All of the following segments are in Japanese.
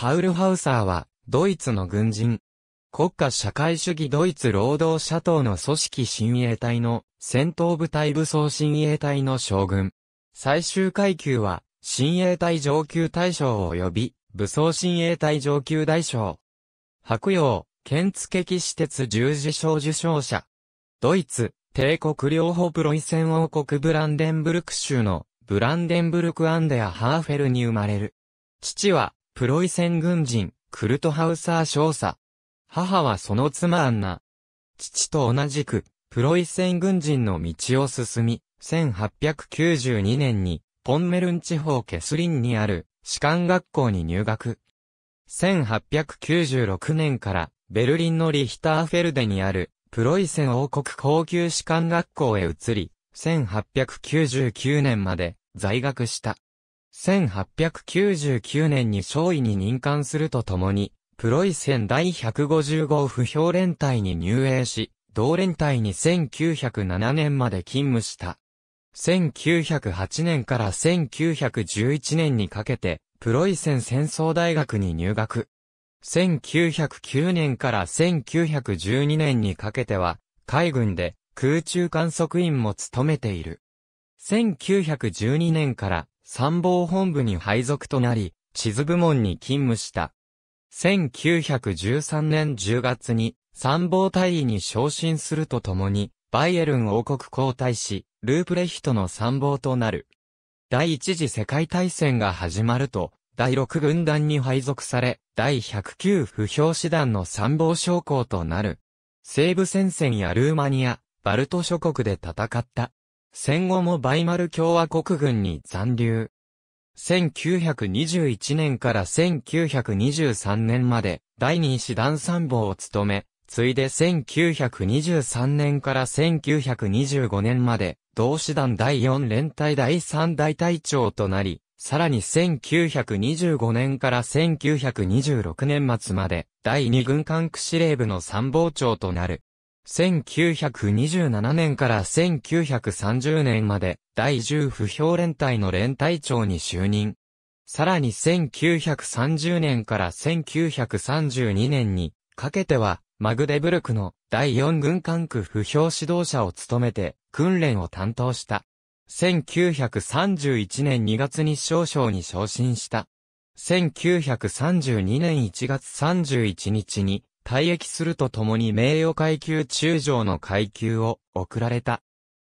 パウル・ハウサーは、ドイツの軍人。国家社会主義ドイツ労働者党の組織親衛隊の戦闘部隊武装親衛隊の将軍。最終階級は、親衛隊上級大将及び、武装親衛隊上級大将。白洋、剣付騎士鉄十字章受章者。ドイツ、帝国両方プロイセン王国ブランデンブルク州の、ブランデンブルクアンデアハーフェルに生まれる。父は、プロイセン軍人、クルトハウサー少佐。母はその妻アンナ。父と同じく、プロイセン軍人の道を進み、1892年に、ポンメルン地方ケスリンにある、士官学校に入学。1896年から、ベルリンのリヒターフェルデにある、プロイセン王国高級士官学校へ移り、1899年まで在学した。1899年に少尉に任官するとともに、プロイセン第155不評連隊に入営し、同連隊に1907年まで勤務した。1908年から1911年にかけて、プロイセン戦争大学に入学。1909年から1912年にかけては、海軍で空中観測員も務めている。1912年から参謀本部に配属となり、地図部門に勤務した。1913年10月に参謀大尉に昇進するとともに、バイエルン王国皇太子、ループレヒトの参謀となる。第一次世界大戦が始まると、第六軍団に配属され、第109不評師団の参謀将校となる。西部戦線やルーマニア、バルト諸国で戦った戦後もバイマル共和国軍に残留。1921年から1923年まで第二師団参謀を務め、ついで1923年から1925年まで同師団第4連隊第3大隊長となり、さらに1925年から1926年末まで第2軍管区司令部の参謀長となる。1927年から1930年まで第10不評連隊の連隊長に就任。さらに1930年から1932年にかけてはマグデブルクの第4軍管区不評指導者を務めて訓練を担当した。1931年2月に少将に昇進した。1932年1月31日に退役するとともに名誉階級中将の階級を送られた。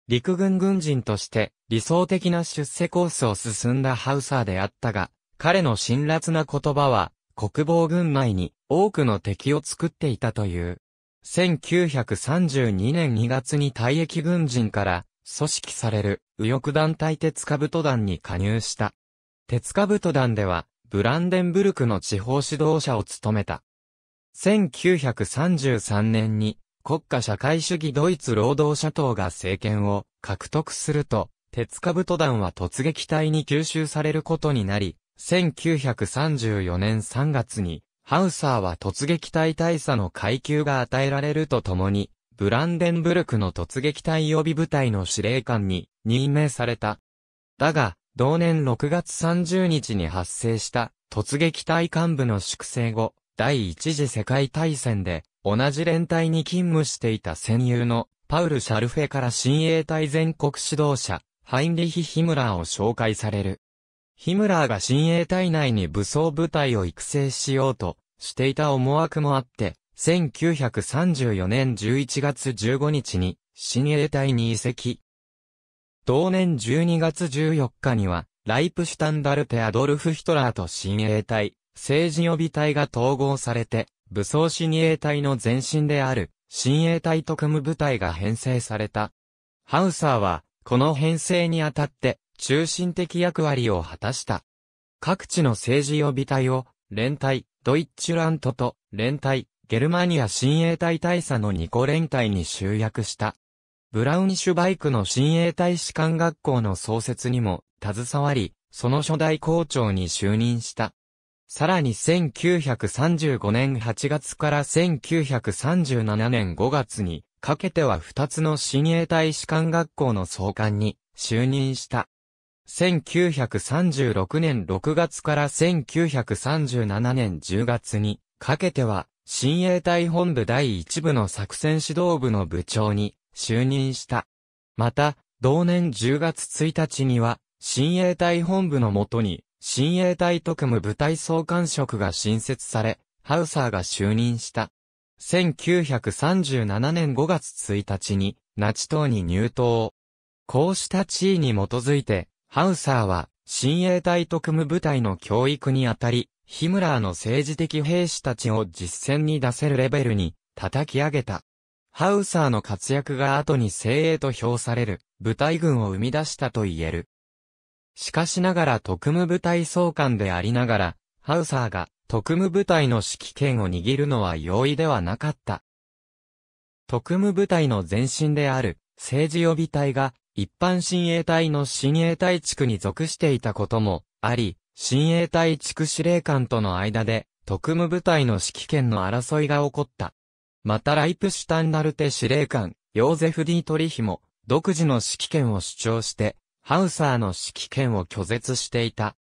陸軍軍人として理想的な出世コースを進んだハウサーであったが、彼の辛辣な言葉は国防軍内に多くの敵を作っていたという。1932年2月に退役軍人から組織される右翼団体鉄兜団に加入した。鉄兜団ではブランデンブルクの地方指導者を務めた。1933年に国家社会主義ドイツ労働者党が政権を獲得すると、鉄兜団は突撃隊に吸収されることになり、1934年3月に、ハウサーは突撃隊大佐の階級が与えられるとともに、ブランデンブルクの突撃隊予備部隊の司令官に任命された。だが、同年6月30日に発生した突撃隊幹部の粛清後、第一次世界大戦で、同じ連隊に勤務していた戦友の、パウル・シャルフェから親衛隊全国指導者、ハインリヒ・ヒムラーを紹介される。ヒムラーが親衛隊内に武装部隊を育成しようとしていた思惑もあって、1934年11月15日に親衛隊に移籍。同年12月14日には、ライプシュタンダルテ・アドルフ・ヒトラーと親衛隊政治予備隊が統合されて、武装親衛隊の前身である、親衛隊特務部隊が編成された。ハウサーは、この編成にあたって、中心的役割を果たした。各地の政治予備隊を、連隊、ドイッチュラントと、連隊、ゲルマニア親衛隊大佐の二個連隊に集約した。ブラウニシュバイクの親衛隊士官学校の創設にも携わり、その初代校長に就任した。さらに1935年8月から1937年5月にかけては2つの新衛隊士官学校の総監に就任した。1936年6月から1937年10月にかけては、新衛隊本部第1部の作戦指導部の部長に就任した。また、同年10月1日には、新衛隊本部のもとに、親衛隊特務部隊総監職が新設され、ハウサーが就任した。1937年5月1日に、ナチ党に入党。こうした地位に基づいて、ハウサーは、親衛隊特務部隊の教育にあたり、ヒムラーの政治的兵士たちを実践に出せるレベルに叩き上げた。ハウサーの活躍が後に精鋭と評される部隊軍を生み出したと言える。しかしながら特務部隊総監でありながら、ハウサーが特務部隊の指揮権を握るのは容易ではなかった。特務部隊の前身である政治予備隊が一般親衛隊の親衛隊地区に属していたこともあり、親衛隊地区司令官との間で特務部隊の指揮権の争いが起こった。またライプシュタンダルテ司令官、ヨーゼフ・ディートリヒも独自の指揮権を主張してハウサーの指揮権を拒絶していた。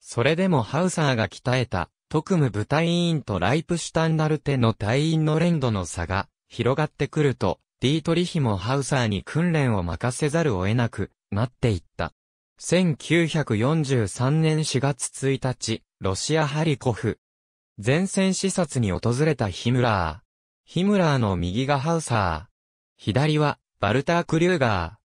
それでもハウサーが鍛えた、特務部隊委員とライプシュタンダルテの隊員の連度の差が広がってくると、ディートリヒもハウサーに訓練を任せざるを得なくなっていった。1943年4月1日、ロシア・ハリコフ。前線視察に訪れたヒムラー。ヒムラーの右がハウサー。左は、バルター・クリューガー。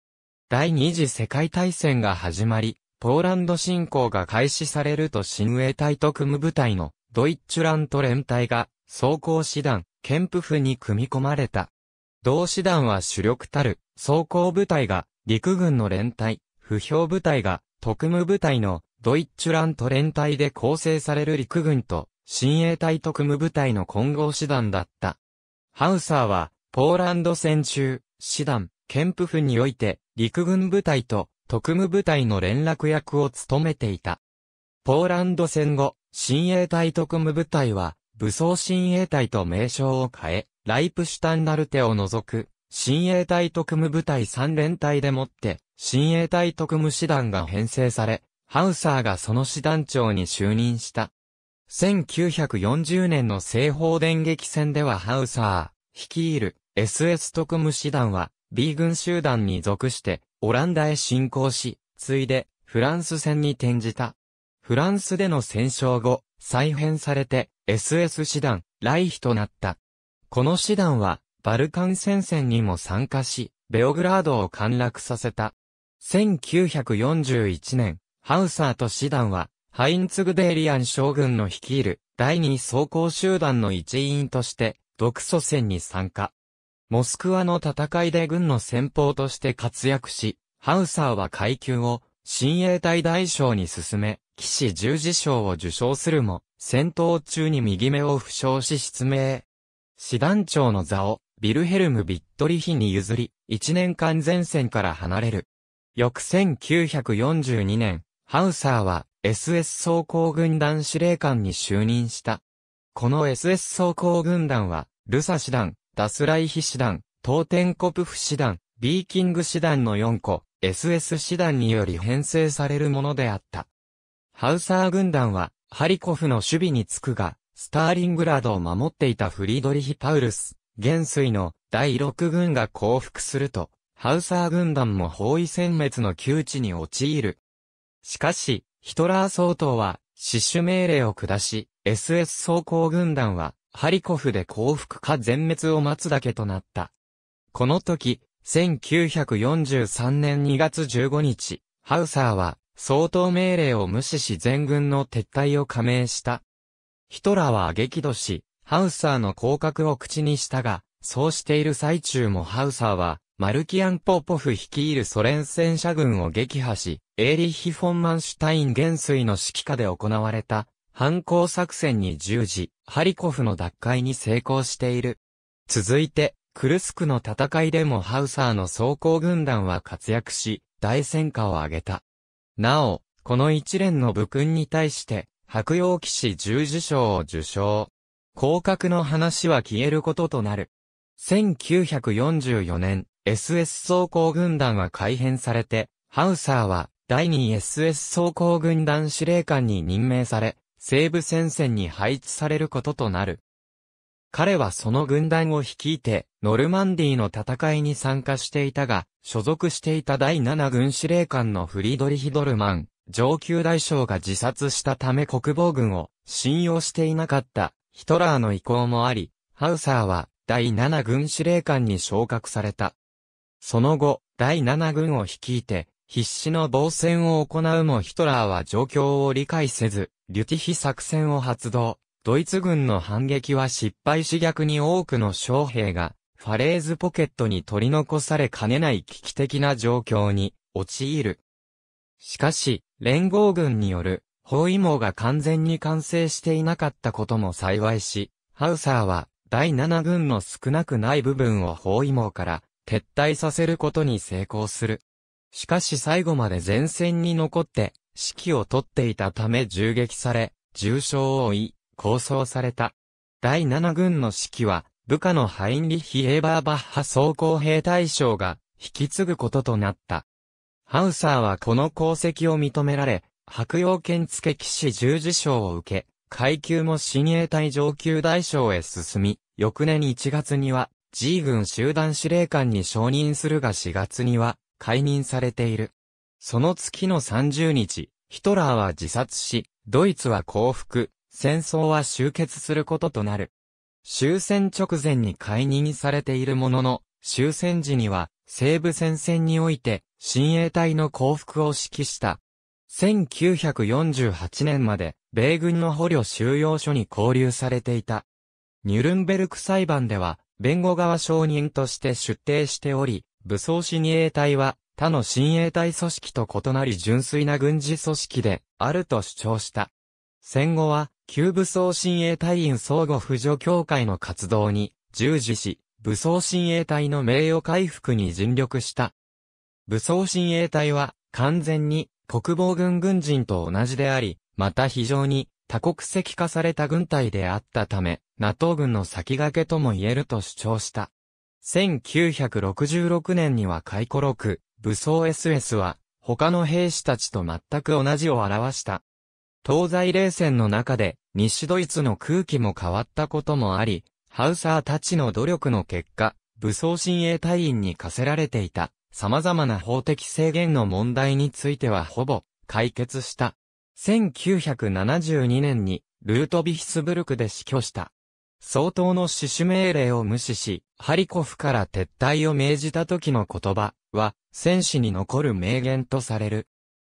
第二次世界大戦が始まり、ポーランド侵攻が開始されると親衛隊と組む部隊のドイッチュラント連隊が装甲師団、ケンプフに組み込まれた。同師団は主力たる装甲部隊が陸軍の連隊、不評部隊が特務部隊のドイッチュラント連隊で構成される陸軍と親衛隊特務部隊の混合師団だった。ハウサーはポーランド戦中、師団、ケンプフにおいて陸軍部隊と特務部隊の連絡役を務めていた。ポーランド戦後、親衛隊特務部隊は、武装親衛隊と名称を変え、ライプシュタンナルテを除く、親衛隊特務部隊3連隊でもって、親衛隊特務師団が編成され、ハウサーがその師団長に就任した。1940年の西方電撃戦ではハウサー、率いる SS 特務師団は B 軍集団に属して、オランダへ侵攻し、ついで、フランス戦に転じた。フランスでの戦勝後、再編されて、SS 師団、来飛となった。この師団は、バルカン戦線にも参加し、ベオグラードを陥落させた。1941年、ハウサーと師団は、ハインツグデーリアン将軍の率いる第二装甲集団の一員として、独祖戦に参加。モスクワの戦いで軍の先鋒として活躍し、ハウサーは階級を新衛隊大将に進め、騎士十字章を受賞するも、戦闘中に右目を負傷し失明。師団長の座をビルヘルム・ビットリヒに譲り、一年間前線から離れる。翌1942年、ハウサーは SS 装甲軍団司令官に就任した。この SS 装甲軍団は、ルサ師団、ダスライヒ師団、トーテンコプフ師団、ビーキング師団の4個、SS 師団により編成されるものであった。ハウサー軍団は、ハリコフの守備につくが、スターリングラードを守っていたフリードリヒ・パウルス、元帥の第6軍が降伏すると、ハウサー軍団も包囲殲滅の窮地に陥る。しかし、ヒトラー総統は、死守命令を下し、SS 装甲軍団は、ハリコフで降伏か全滅を待つだけとなった。この時、1943年2月15日、ハウサーは、相当命令を無視し全軍の撤退を加盟した。ヒトラーは激怒し、ハウサーの降格を口にしたが、そうしている最中もハウサーは、マルキアン・ポポフ率いるソ連戦車軍を撃破し、エーリッヒ・フォン・マンシュタイン元帥の指揮下で行われた反抗作戦に従事、ハリコフの奪回に成功している。続いて、クルスクの戦いでもハウサーの装甲軍団は活躍し、大戦果を挙げた。なお、この一連の武勲に対して、白洋騎士十字章を受賞。降格の話は消えることとなる。1944年、SS 装甲軍団は改編されて、ハウサーは第 2SS 装甲軍団司令官に任命され、西部戦線に配置されることとなる。彼はその軍団を率いて、ノルマンディの戦いに参加していたが、所属していた第7軍司令官のフリードリヒドルマン、上級大将が自殺したため国防軍を信用していなかったヒトラーの意向もあり、ハウサーは第7軍司令官に昇格された。その後、第7軍を率いて、必死の防戦を行うもヒトラーは状況を理解せず、リュティヒ作戦を発動。ドイツ軍の反撃は失敗し逆に多くの将兵が、ファレーズポケットに取り残されかねない危機的な状況に陥る。しかし、連合軍による包囲網が完全に完成していなかったことも幸いし、ハウサーは第7軍の少なくない部分を包囲網から撤退させることに成功する。しかし最後まで前線に残って指揮を取っていたため銃撃され、重傷を負い、拘束された。第七軍の指揮は、部下のハインリヒ・エーバーバッハ総工兵大将が引き継ぐこととなった。ハウサーはこの功績を認められ、白洋剣付騎士十字章を受け、階級も新衛隊上級大将へ進み、翌年1月には G 軍集団司令官に承認するが4月には解任されている。その月の30日、ヒトラーは自殺し、ドイツは降伏、戦争は終結することとなる。終戦直前に解任されているものの、終戦時には西部戦線において親衛隊の降伏を指揮した。1948年まで米軍の捕虜収容所に拘留されていた。ニュルンベルク裁判では弁護側証人として出廷しており、武装親衛隊は他の親衛隊組織と異なり純粋な軍事組織であると主張した。戦後は、旧武装親衛隊員相互扶助協会の活動に従事し、武装親衛隊の名誉回復に尽力した。武装親衛隊は完全に国防軍軍人と同じであり、また非常に多国籍化された軍隊であったため、NATO 軍の先駆けとも言えると主張した。1966年には回顧録、武装 SS は、他の兵士たちと全く同じを表した。東西冷戦の中で、西ドイツの空気も変わったこともあり、ハウサーたちの努力の結果、武装親衛隊員に課せられていた、様々な法的制限の問題についてはほぼ、解決した。1972年に、ルートビィヒスブルクで死去した。総統の死守命令を無視し、ハリコフから撤退を命じた時の言葉は、戦士に残る名言とされる。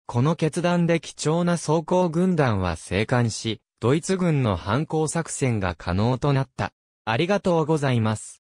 この決断で貴重な装甲軍団は生還し、ドイツ軍の反抗作戦が可能となった。ありがとうございます。